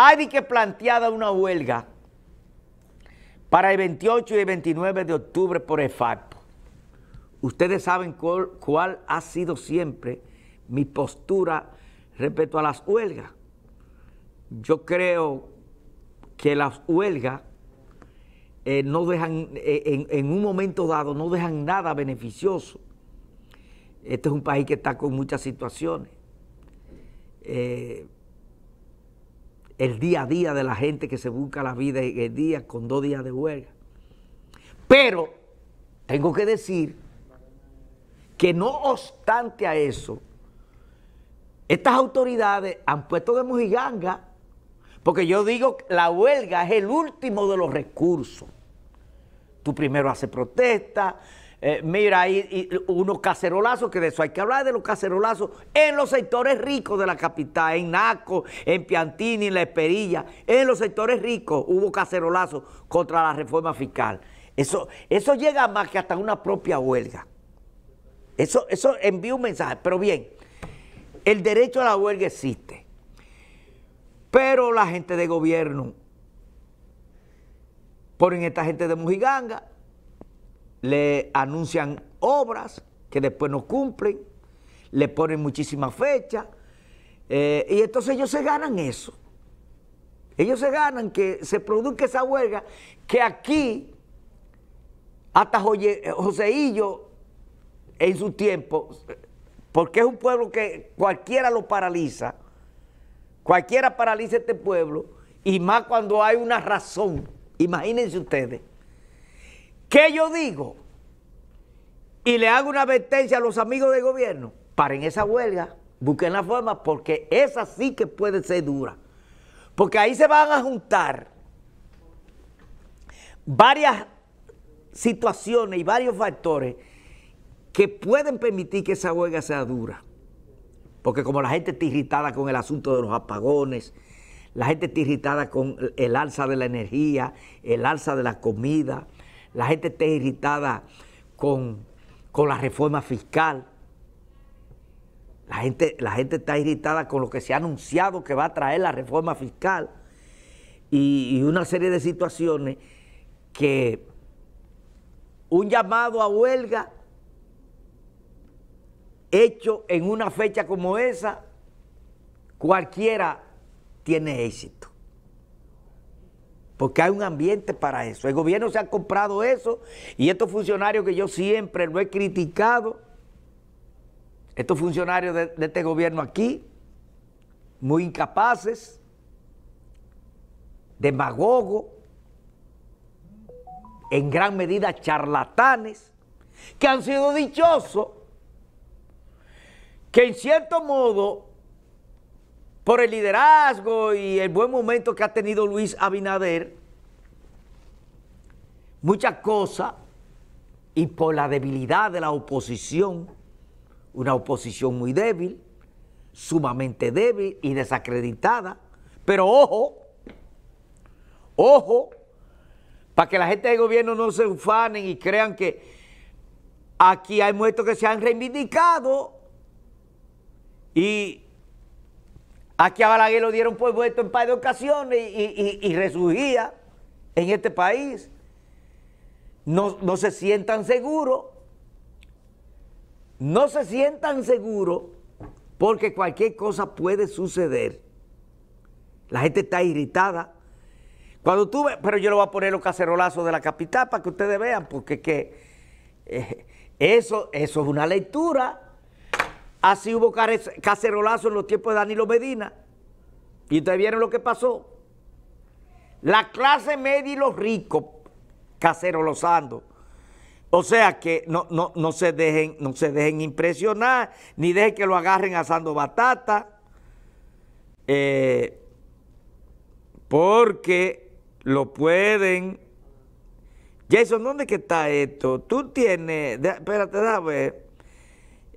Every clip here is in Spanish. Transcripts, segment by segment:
Hay que planteada una huelga para el 28 y el 29 de octubre por el facto. Ustedes saben cuál, ha sido siempre mi postura respecto a las huelgas. Yo creo que las huelgas eh, no dejan, eh, en, un momento dado, no dejan nada beneficioso. Este es un país que está con muchas situaciones. Eh, el día a día de la gente que se busca la vida en el día con dos días de huelga. Pero tengo que decir que no obstante a eso, estas autoridades han puesto de mojiganga, porque yo digo que la huelga es el último de los recursos. Tú primero haces protesta, eh, mira, hay unos cacerolazos, que de eso hay que hablar de los cacerolazos en los sectores ricos de la capital, en Naco, en Piantini, en La Esperilla, en los sectores ricos hubo cacerolazos contra la reforma fiscal. Eso, eso llega más que hasta una propia huelga. Eso, eso envía un mensaje, pero bien, el derecho a la huelga existe, pero la gente de gobierno ponen esta gente de Mujiganga le anuncian obras que después no cumplen, le ponen muchísimas fechas, eh, y entonces ellos se ganan eso. Ellos se ganan que se produzca esa huelga, que aquí, hasta eh, Joseillo, en su tiempo, porque es un pueblo que cualquiera lo paraliza, cualquiera paraliza este pueblo, y más cuando hay una razón, imagínense ustedes, ¿Qué yo digo? Y le hago una advertencia a los amigos del gobierno. Paren esa huelga, busquen la forma, porque esa sí que puede ser dura. Porque ahí se van a juntar varias situaciones y varios factores que pueden permitir que esa huelga sea dura. Porque como la gente está irritada con el asunto de los apagones, la gente está irritada con el alza de la energía, el alza de la comida, la gente está irritada con, la reforma fiscal. La gente, la gente está irritada con lo que se ha anunciado que va a traer la reforma fiscal y una serie de situaciones que un llamado a huelga hecho en una fecha como esa, cualquiera tiene éxito porque hay un ambiente para eso. El gobierno se ha comprado eso y estos funcionarios que yo siempre lo he criticado, estos funcionarios de, este gobierno aquí, muy incapaces, demagogos, en gran medida charlatanes, que han sido dichosos, que en cierto modo por el liderazgo y el buen momento que ha tenido Luis Abinader, muchas cosas, y por la debilidad de la oposición, una oposición muy débil, sumamente débil y desacreditada, pero ojo, ojo, para que la gente del gobierno no se ufanen y crean que aquí hay muertos que se han reivindicado y Aquí a Balaguer lo dieron por vuestro en par de ocasiones y, resurgía en este país. No, se sientan seguros. No se sientan seguros porque cualquier cosa puede suceder. La gente está irritada. Cuando tuve, pero yo lo voy a poner los cacerolazos de la capital para que ustedes vean, porque que, eh, eso, eso es una lectura. Así hubo cacerolazo en los tiempos de Danilo Medina. Y ustedes vieron lo que pasó. La clase media y los ricos cacerolosando. O sea que no, no, se dejen, no se dejen impresionar, ni dejen que lo agarren asando batata. Eh, porque lo pueden... Jason, ¿dónde que está esto? Tú tienes... espérate, déjame ver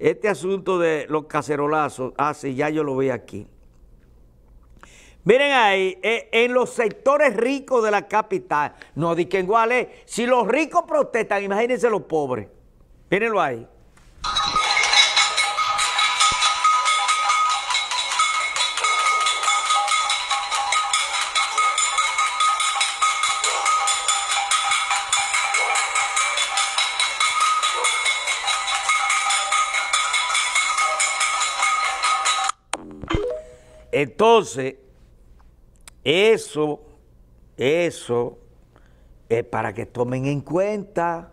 este asunto de los cacerolazos ah, sí, ya yo lo veo aquí. Miren ahí, eh, en los sectores ricos de la capital, no di que igual es, si los ricos protestan, imagínense los pobres. Mírenlo ahí. Entonces, eso, eso es para que tomen en cuenta.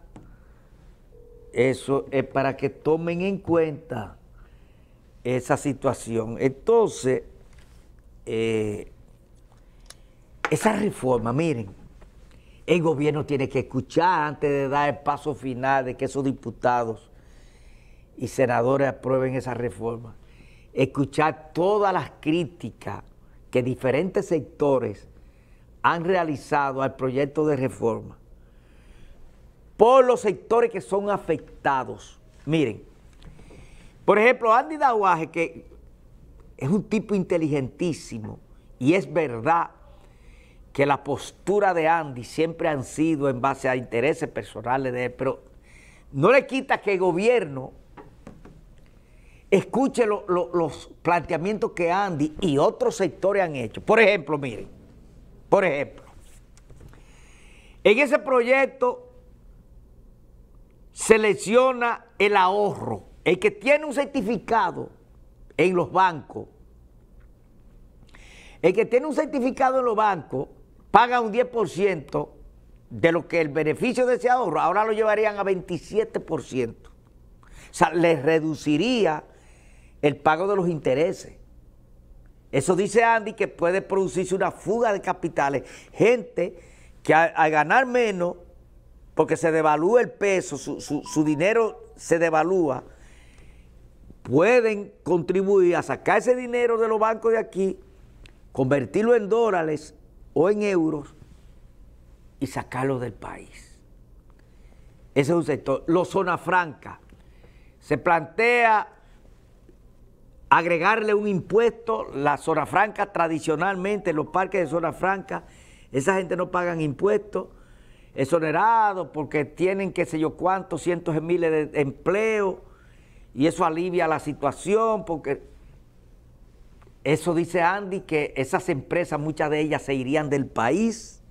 Eso es para que tomen en cuenta esa situación. Entonces, eh, esa reforma, miren, el gobierno tiene que escuchar antes de dar el paso final de que esos diputados y senadores aprueben esa reforma escuchar todas las críticas que diferentes sectores han realizado al proyecto de reforma por los sectores que son afectados. Miren, por ejemplo, Andy Dawage que es un tipo inteligentísimo y es verdad que la postura de Andy siempre ha sido en base a intereses personales de él, pero no le quita que el gobierno Escuche los planteamientos que Andy y otros sectores han hecho. Por ejemplo, miren, por ejemplo, en ese proyecto selecciona el ahorro, el que tiene un certificado en los bancos, el que tiene un certificado en los bancos paga un 10% de lo que el beneficio de ese ahorro, ahora lo llevarían a 27%. O sea, les reduciría el pago de los intereses. Eso dice Andy que puede producirse una fuga de capitales. Gente que al ganar menos, porque se devalúa el peso, su, dinero se devalúa, pueden contribuir a sacar ese dinero de los bancos de aquí, convertirlo en dólares o en euros y sacarlo del país. Ese es un sector. Los zona franca. Se plantea agregarle un impuesto, la zona franca tradicionalmente, los parques de zona franca, esa gente no pagan impuestos, exonerados porque tienen qué sé yo cuántos cientos de miles de empleos y eso alivia la situación porque eso dice Andy que esas empresas, muchas de ellas se irían del país,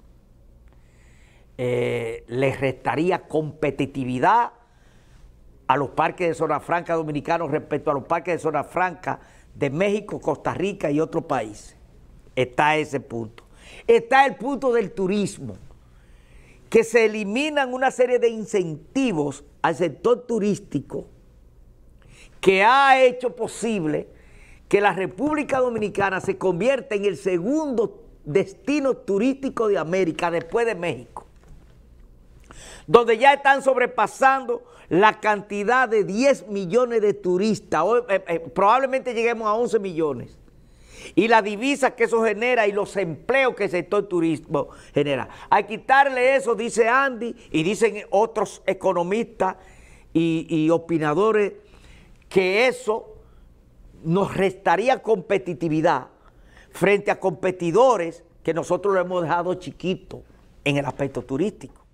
eh, les restaría competitividad a los parques de zona franca dominicanos respecto a los parques de zona franca de México, Costa Rica y otros países. Está ese punto. Está el punto del turismo, que se eliminan una serie de incentivos al sector turístico que ha hecho posible que la República Dominicana se convierta en el segundo destino turístico de América después de México donde ya están sobrepasando la cantidad de 10 millones de turistas. Eh, eh, probablemente lleguemos a 11 millones. Y la divisa que eso genera y los empleos que el sector turismo genera. Hay que quitarle eso, dice Andy y dicen otros economistas y, y opinadores, que eso nos restaría competitividad frente a competidores que nosotros lo hemos dejado chiquito en el aspecto turístico.